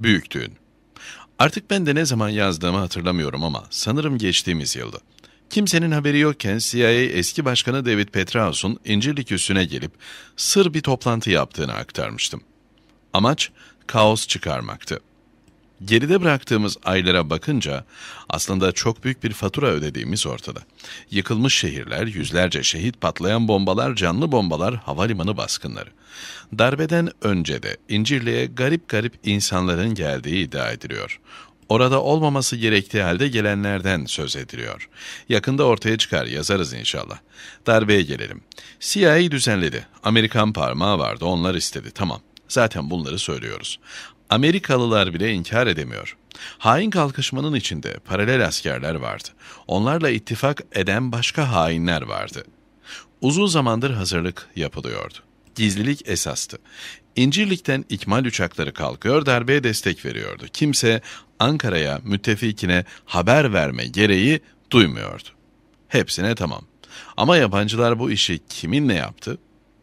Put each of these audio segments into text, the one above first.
büyük düğün. Artık ben de ne zaman yazdığımı hatırlamıyorum ama sanırım geçtiğimiz yıldı. Kimsenin haberi yokken CIA eski başkanı David Petraeus'un İncirlik üssüne gelip sır bir toplantı yaptığını aktarmıştım. Amaç kaos çıkarmaktı. Geride bıraktığımız aylara bakınca aslında çok büyük bir fatura ödediğimiz ortada. Yıkılmış şehirler, yüzlerce şehit, patlayan bombalar, canlı bombalar, havalimanı baskınları. Darbeden önce de İncirli'ye garip garip insanların geldiği iddia ediliyor. Orada olmaması gerektiği halde gelenlerden söz ediliyor. Yakında ortaya çıkar yazarız inşallah. Darbeye gelelim. CIA düzenledi. Amerikan parmağı vardı onlar istedi tamam. Zaten bunları söylüyoruz. Amerikalılar bile inkar edemiyor. Hain kalkışmanın içinde paralel askerler vardı. Onlarla ittifak eden başka hainler vardı. Uzun zamandır hazırlık yapılıyordu. Gizlilik esastı. İncirlik'ten ikmal uçakları kalkıyor darbeye destek veriyordu. Kimse Ankara'ya, müttefikine haber verme gereği duymuyordu. Hepsine tamam. Ama yabancılar bu işi kiminle yaptı?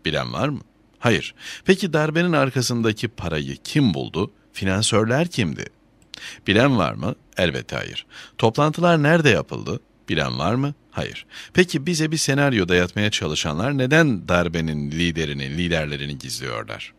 Bilen var mı? Hayır. Peki darbenin arkasındaki parayı kim buldu? Finansörler kimdi? Bilen var mı? Elbette hayır. Toplantılar nerede yapıldı? Bilen var mı? Hayır. Peki bize bir senaryo dayatmaya çalışanlar neden darbenin liderini, liderlerini gizliyorlar?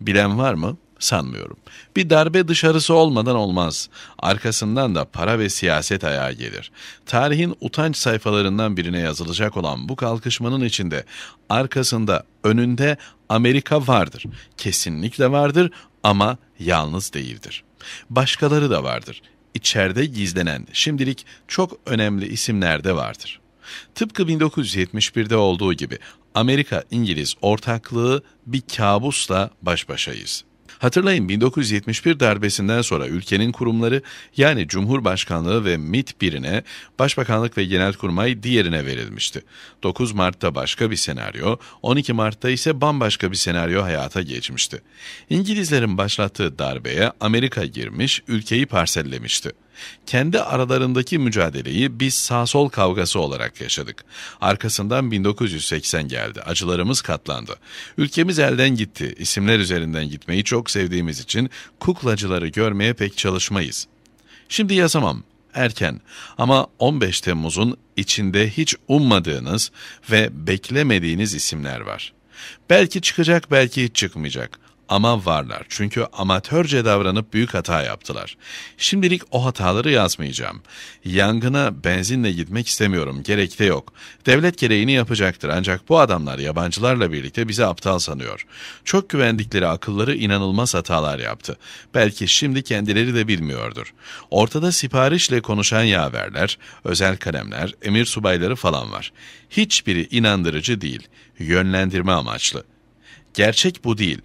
Bilen var mı? sanmıyorum. Bir darbe dışarısı olmadan olmaz. Arkasından da para ve siyaset ayağı gelir. Tarihin utanç sayfalarından birine yazılacak olan bu kalkışmanın içinde arkasında, önünde Amerika vardır. Kesinlikle vardır ama yalnız değildir. Başkaları da vardır. İçeride gizlenen, şimdilik çok önemli isimler de vardır. Tıpkı 1971'de olduğu gibi Amerika-İngiliz ortaklığı bir kabusla baş başayız. Hatırlayın 1971 darbesinden sonra ülkenin kurumları yani Cumhurbaşkanlığı ve MIT birine, Başbakanlık ve Genelkurmay diğerine verilmişti. 9 Mart'ta başka bir senaryo, 12 Mart'ta ise bambaşka bir senaryo hayata geçmişti. İngilizlerin başlattığı darbeye Amerika girmiş, ülkeyi parsellemişti. Kendi aralarındaki mücadeleyi biz sağ-sol kavgası olarak yaşadık. Arkasından 1980 geldi. Acılarımız katlandı. Ülkemiz elden gitti. İsimler üzerinden gitmeyi çok sevdiğimiz için kuklacıları görmeye pek çalışmayız. Şimdi yazamam erken ama 15 Temmuz'un içinde hiç ummadığınız ve beklemediğiniz isimler var. Belki çıkacak belki hiç çıkmayacak ama varlar. Çünkü amatörce davranıp büyük hata yaptılar. Şimdilik o hataları yazmayacağım. Yangına benzinle gitmek istemiyorum. Gerek de yok. Devlet gereğini yapacaktır. Ancak bu adamlar yabancılarla birlikte bizi aptal sanıyor. Çok güvendikleri akılları inanılmaz hatalar yaptı. Belki şimdi kendileri de bilmiyordur. Ortada siparişle konuşan yaverler, özel kalemler, emir subayları falan var. Hiçbiri inandırıcı değil. Yönlendirme amaçlı. Gerçek bu değil.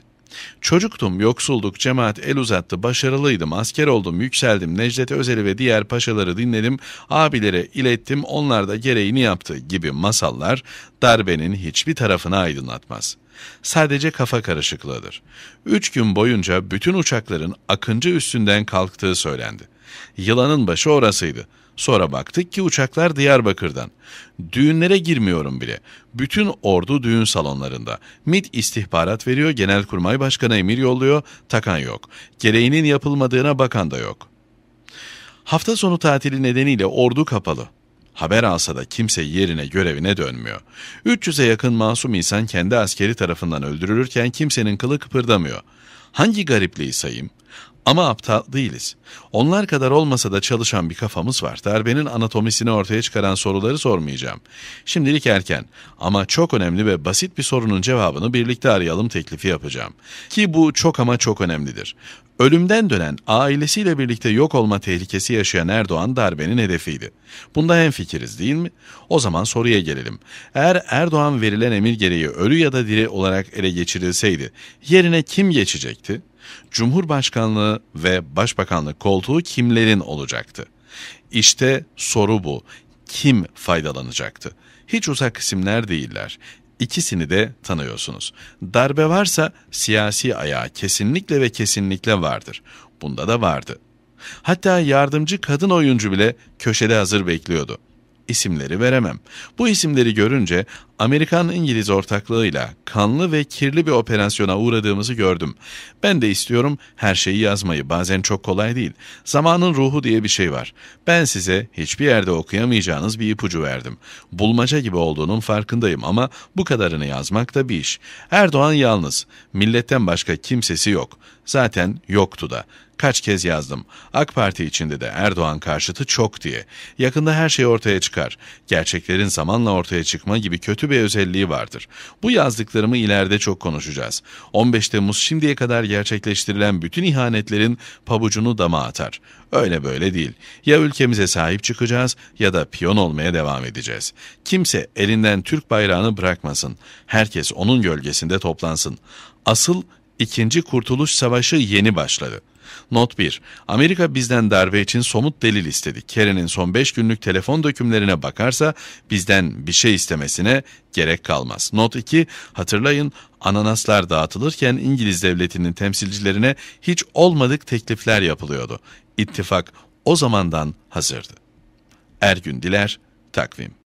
Çocuktum, yoksulduk, cemaat el uzattı, başarılıydım, asker oldum, yükseldim, Necdet Özel'i ve diğer paşaları dinledim, abilere ilettim, onlar da gereğini yaptı gibi masallar darbenin hiçbir tarafını aydınlatmaz.'' sadece kafa karışıklığıdır. Üç gün boyunca bütün uçakların Akıncı üstünden kalktığı söylendi. Yılanın başı orasıydı. Sonra baktık ki uçaklar Diyarbakır'dan. Düğünlere girmiyorum bile. Bütün ordu düğün salonlarında. MIT istihbarat veriyor, Genelkurmay Başkanı emir yolluyor, takan yok. Gereğinin yapılmadığına bakan da yok. Hafta sonu tatili nedeniyle ordu kapalı. Haber alsa da kimse yerine görevine dönmüyor. 300'e yakın masum insan kendi askeri tarafından öldürülürken kimsenin kılı kıpırdamıyor. Hangi garipliği sayayım?'' Ama aptal değiliz. Onlar kadar olmasa da çalışan bir kafamız var. Darbenin anatomisini ortaya çıkaran soruları sormayacağım. Şimdilik erken ama çok önemli ve basit bir sorunun cevabını birlikte arayalım teklifi yapacağım. Ki bu çok ama çok önemlidir. Ölümden dönen ailesiyle birlikte yok olma tehlikesi yaşayan Erdoğan darbenin hedefiydi. Bunda hem fikiriz değil mi? O zaman soruya gelelim. Eğer Erdoğan verilen emir gereği ölü ya da diri olarak ele geçirilseydi yerine kim geçecekti? Cumhurbaşkanlığı ve başbakanlık koltuğu kimlerin olacaktı? İşte soru bu. Kim faydalanacaktı? Hiç uzak isimler değiller. İkisini de tanıyorsunuz. Darbe varsa siyasi ayağı kesinlikle ve kesinlikle vardır. Bunda da vardı. Hatta yardımcı kadın oyuncu bile köşede hazır bekliyordu. İsimleri veremem. Bu isimleri görünce Amerikan-İngiliz ortaklığıyla kanlı ve kirli bir operasyona uğradığımızı gördüm. Ben de istiyorum her şeyi yazmayı. Bazen çok kolay değil. Zamanın ruhu diye bir şey var. Ben size hiçbir yerde okuyamayacağınız bir ipucu verdim. Bulmaca gibi olduğunun farkındayım ama bu kadarını yazmak da bir iş. Erdoğan yalnız. Milletten başka kimsesi yok. Zaten yoktu da. Kaç kez yazdım. AK Parti içinde de Erdoğan karşıtı çok diye. Yakında her şey ortaya çıkar. Gerçeklerin zamanla ortaya çıkma gibi kötü kötü bir özelliği vardır. Bu yazdıklarımı ileride çok konuşacağız. 15 Temmuz şimdiye kadar gerçekleştirilen bütün ihanetlerin pabucunu dama atar. Öyle böyle değil. Ya ülkemize sahip çıkacağız ya da piyon olmaya devam edeceğiz. Kimse elinden Türk bayrağını bırakmasın. Herkes onun gölgesinde toplansın. Asıl ikinci Kurtuluş Savaşı yeni başladı. Not 1. Amerika bizden darbe için somut delil istedi. Kerry'nin son 5 günlük telefon dökümlerine bakarsa bizden bir şey istemesine gerek kalmaz. Not 2. Hatırlayın ananaslar dağıtılırken İngiliz devletinin temsilcilerine hiç olmadık teklifler yapılıyordu. İttifak o zamandan hazırdı. Ergün Diler, Takvim